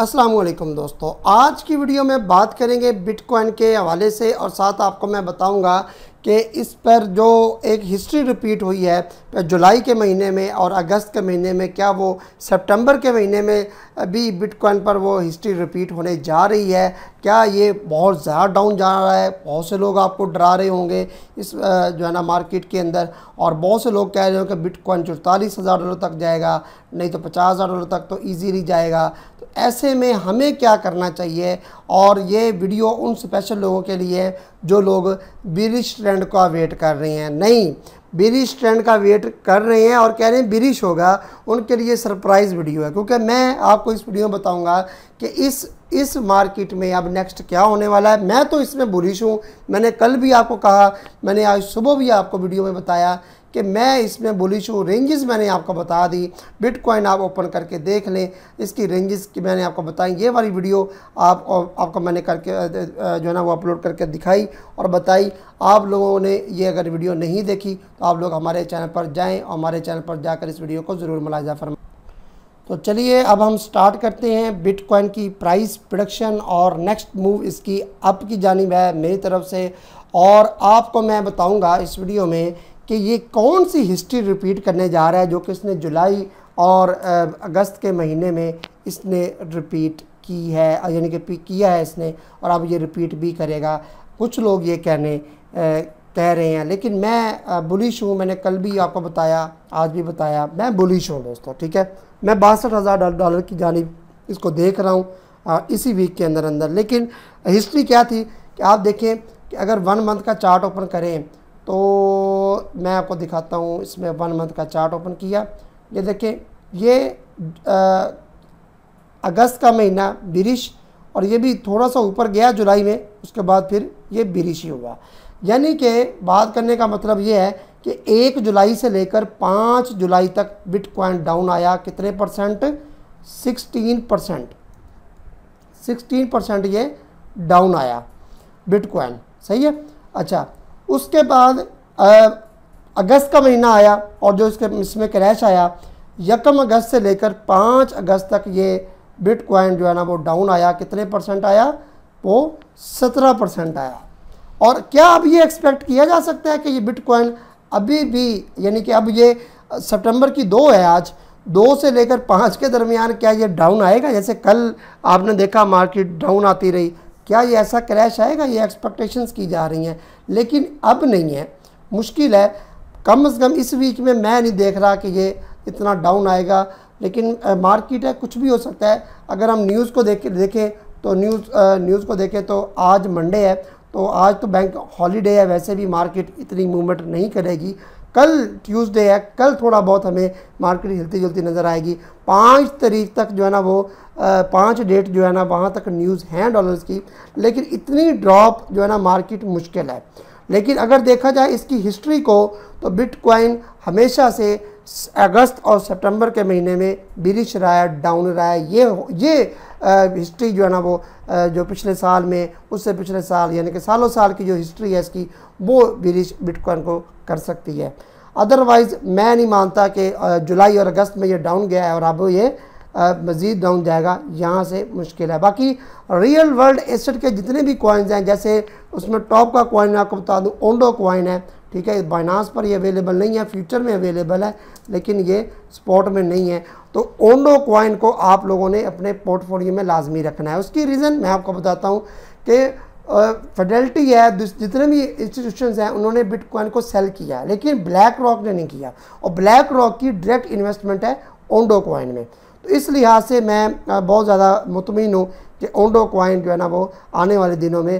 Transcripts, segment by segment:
अस्सलाम वालेकुम दोस्तों आज की वीडियो में बात करेंगे बिटकॉइन के हवाले से और साथ आपको मैं बताऊंगा कि इस पर जो एक हिस्ट्री रिपीट हुई है जुलाई के महीने में और अगस्त के महीने में क्या वो सितंबर के महीने में अभी बिटकॉइन पर वो हिस्ट्री रिपीट होने जा रही है क्या ये बहुत ज़्यादा डाउन जा रहा है बहुत से लोग आपको डरा रहे होंगे इस जो है ना मार्केट के अंदर और बहुत से लोग कह रहे हो कि बिटकॉइन चौतालीस हज़ार डॉलर तक जाएगा नहीं तो पचास हज़ार डॉलर तक तो ईजीली जाएगा ऐसे में हमें क्या करना चाहिए और ये वीडियो उन स्पेशल लोगों के लिए है जो लोग बिरिश ट्रेंड का वेट कर रहे हैं नहीं बिरिश ट्रेंड का वेट कर रहे हैं और कह रहे हैं बिरिश होगा उनके लिए सरप्राइज़ वीडियो है क्योंकि मैं आपको इस वीडियो में बताऊंगा कि इस इस मार्केट में अब नेक्स्ट क्या होने वाला है मैं तो इसमें बुरिश हूँ मैंने कल भी आपको कहा मैंने आज सुबह भी आपको वीडियो में बताया कि मैं इसमें बुलिश हूँ रेंजेस मैंने आपको बता दी बिटकॉइन आप ओपन करके देख लें इसकी रेंजेस की मैंने आपको बताई ये वाली वीडियो आप आपको मैंने करके जो है ना वो अपलोड करके दिखाई और बताई आप लोगों ने ये अगर वीडियो नहीं देखी तो आप लोग हमारे चैनल पर जाएँ और हमारे चैनल पर जाकर इस वीडियो को ज़रूर मुलाजा फरमाएँ तो चलिए अब हम स्टार्ट करते हैं बिटकॉइन की प्राइस प्रोडक्शन और नेक्स्ट मूव इसकी अप की जानब है मेरी तरफ से और आपको मैं बताऊंगा इस वीडियो में कि ये कौन सी हिस्ट्री रिपीट करने जा रहा है जो कि इसने जुलाई और अगस्त के महीने में इसने रिपीट की है यानी कि किया है इसने और अब ये रिपीट भी करेगा कुछ लोग ये कहने कह रहे हैं लेकिन मैं बुलिश हूँ मैंने कल भी आपको बताया आज भी बताया मैं बुलिश हूँ दोस्तों ठीक है मैं बासठ हज़ार डॉलर की जानी इसको देख रहा हूँ इसी वीक के अंदर अंदर लेकिन हिस्ट्री क्या थी कि आप देखें कि अगर वन मंथ का चार्ट ओपन करें तो मैं आपको दिखाता हूँ इसमें वन मंथ का चार्ट ओपन किया ये देखें ये आ, अगस्त का महीना बिरिश और ये भी थोड़ा सा ऊपर गया जुलाई में उसके बाद फिर ये बिरिशी हुआ यानी कि बात करने का मतलब ये है कि एक जुलाई से लेकर पाँच जुलाई तक बिटकॉइन डाउन आया कितने percent sixteen percent sixteen percent ये डाउन आया बिटकॉइन सही है अच्छा उसके बाद अगस्त का महीना आया और जो इसके इसमें क्रैश आया यकम अगस्त से लेकर पाँच अगस्त तक ये बिटकॉइन जो है ना वो डाउन आया कितने परसेंट आया वो सत्रह परसेंट आया और क्या अब ये एक्सपेक्ट किया जा सकता है कि ये बिटकॉइन अभी भी यानी कि अब ये सितंबर की दो है आज दो से लेकर पाँच के दरमियान क्या ये डाउन आएगा जैसे कल आपने देखा मार्केट डाउन आती रही क्या ये ऐसा क्रैश आएगा ये एक्सपेक्टेशंस की जा रही हैं लेकिन अब नहीं है मुश्किल है कम से कम इस वीक में मैं नहीं देख रहा कि ये इतना डाउन आएगा लेकिन मार्केट है कुछ भी हो सकता है अगर हम न्यूज़ को देख देखें तो न्यूज़ न्यूज़ को देखें तो आज मंडे है तो आज तो बैंक हॉलीडे है वैसे भी मार्केट इतनी मूवमेंट नहीं करेगी कल ट्यूसडे है कल थोड़ा बहुत हमें मार्केट हिलती जुलती नज़र आएगी पाँच तारीख तक जो है ना वो पाँच डेट जो है ना वहाँ तक न्यूज़ हैं डॉलर्स की लेकिन इतनी ड्रॉप जो है ना मार्केट मुश्किल है लेकिन अगर देखा जाए इसकी हिस्ट्री को तो बिटकॉइन हमेशा से अगस्त और सितंबर के महीने में बिरिश है डाउन रहा है ये ये हिस्ट्री जो है ना वो जो पिछले साल में उससे पिछले साल यानी कि सालों साल की जो हिस्ट्री है इसकी वो बिरिश बिटकॉइन को कर सकती है अदरवाइज़ मैं नहीं मानता कि जुलाई और अगस्त में ये डाउन गया है और अब ये मज़ीद डाउन जाएगा यहाँ से मुश्किल है बाकी रियल वर्ल्ड एसेट के जितने भी कॉइन्स हैं जैसे उसमें टॉप का कॉइन मैं आपको बता दूँ ओंडो कॉइन है ठीक है बाइनास पर ये अवेलेबल नहीं है फ्यूचर में अवेलेबल है लेकिन ये स्पॉट में नहीं है तो ओंडो क्वाइन को आप लोगों ने अपने पोर्टफोलियो में लाजमी रखना है उसकी रीज़न मैं आपको बताता हूँ कि फेडरलिटी है जितने भी इंस्टीट्यूशन हैं उन्होंने बिटकॉइन को सेल किया है लेकिन ब्लैक रॉक ने नहीं किया और ब्लैक रॉक की डायरेक्ट इन्वेस्टमेंट है ओंडो क्वाइन में तो इस लिहाज से मैं बहुत ज़्यादा मुतमिन हूँ कि ओंडो क्वाइन जो है ना वो आने वाले दिनों में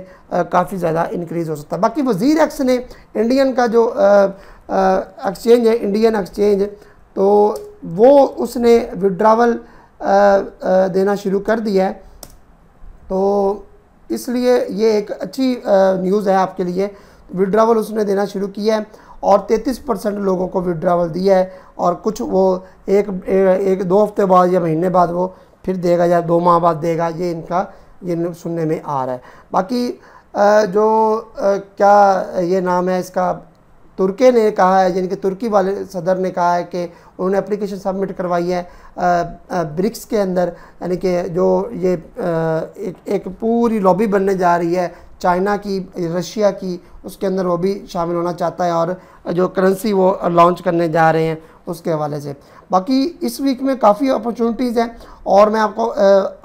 काफ़ी ज़्यादा इंक्रीज़ हो सकता है बाकी वज़ीर एक्स ने इंडियन का जो एक्सचेंज है इंडियन एक्सचेंज तो वो उसने विड्रावल देना शुरू कर दिया है तो इसलिए ये एक अच्छी न्यूज़ है आपके लिए विड्रावल उसने देना शुरू किया है और 33 परसेंट लोगों को विड्रावल दिया है और कुछ वो एक एक दो हफ्ते बाद या महीने बाद वो फिर देगा या दो माह बाद देगा ये इनका ये सुनने में आ रहा है बाकी जो क्या ये नाम है इसका तुर्की ने कहा है यानी कि तुर्की वाले सदर ने कहा है कि उन्होंने एप्लीकेशन सबमिट करवाई है ब्रिक्स के अंदर यानी कि जो ये एक, एक पूरी लॉबी बनने जा रही है चाइना की रशिया की उसके अंदर वो भी शामिल होना चाहता है और जो करेंसी वो लॉन्च करने जा रहे हैं उसके हवाले से बाकी इस वीक में काफ़ी अपॉर्चुनिटीज़ हैं और मैं आपको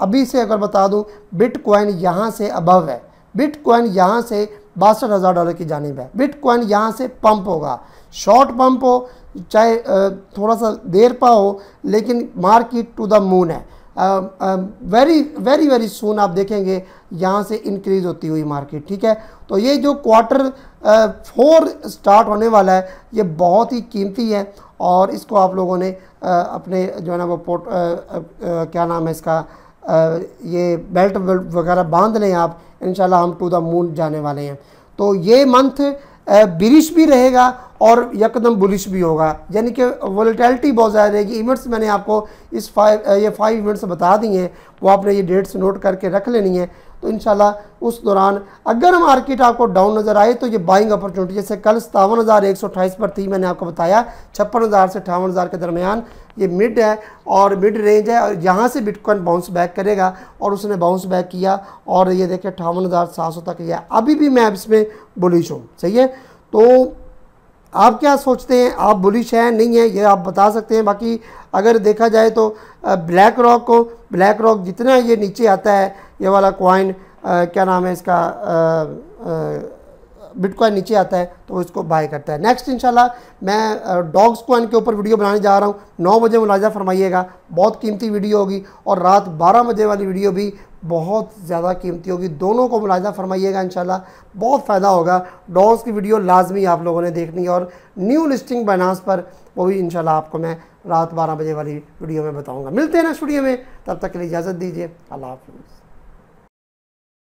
अभी से अगर बता दूं कोइन यहाँ से अबव है बिट कोइन यहाँ से बासठ हज़ार डॉलर की जानब है बिट कोइन यहाँ से पम्प होगा शॉर्ट पम्प हो चाहे थोड़ा सा देर पा हो लेकिन मार्किट टू द मून है वेरी वेरी वेरी सून आप देखेंगे यहाँ से इंक्रीज होती हुई मार्केट ठीक है तो ये जो क्वार्टर फोर स्टार्ट होने वाला है ये बहुत ही कीमती है और इसको आप लोगों ने आ, अपने जो है ना वो पोर्ट आ, आ, क्या नाम है इसका ये बेल्ट वगैरह बांध लें आप इन हम टू द मून जाने वाले हैं तो ये मंथ बिरिश भी रहेगा और यकदम बुलिश भी होगा यानी कि वोलेटैलिटी बहुत ज़्यादा रहेगी इवेंट्स मैंने आपको इस फाइव ये फाइव इवेंट्स बता दी हैं वो आपने ये डेट्स नोट करके रख लेनी है तो इन उस दौरान अगर मार्केट आपको डाउन नज़र आए तो ये बाइंग अपॉर्चुनिटी जैसे कल सतावन हज़ार एक सौ पर थी मैंने आपको बताया छप्पन हज़ार से अठावन हज़ार के दरमियान ये मिड है और मिड रेंज है और यहाँ से बिटकॉइन बाउंस बैक करेगा और उसने बाउंस बैक किया और ये देखिए अठावन हज़ार सात सौ तक यह अभी भी मैं इसमें बुलिश हूँ सही है तो आप क्या सोचते हैं आप बुलिश हैं नहीं है ये आप बता सकते हैं बाकी अगर देखा जाए तो ब्लैक रॉक को ब्लैक रॉक जितना ये नीचे आता है ये वाला क्वाइन क्या नाम है इसका आ, आ, बिटकॉइन नीचे आता है तो इसको बाय करता है नेक्स्ट इंशाल्लाह मैं डॉग्स कॉइन के ऊपर वीडियो बनाने जा रहा हूँ नौ बजे मुलाजा फरमाइएगा बहुत कीमती वीडियो होगी और रात बारह बजे वाली वीडियो भी बहुत ज़्यादा कीमती होगी दोनों को मुलाजा फरमाइएगा इन बहुत फ़ायदा होगा डॉग्स की वीडियो लाजमी आप लोगों ने देखनी है और न्यू लिस्टिंग बैनास पर वो भी इन आपको मैं रात बारह बजे वाली वीडियो में बताऊँगा मिलते हैं ना स्टूडियो में तब तक के लिए इजाज़त दीजिए अल्लाह हाफिज़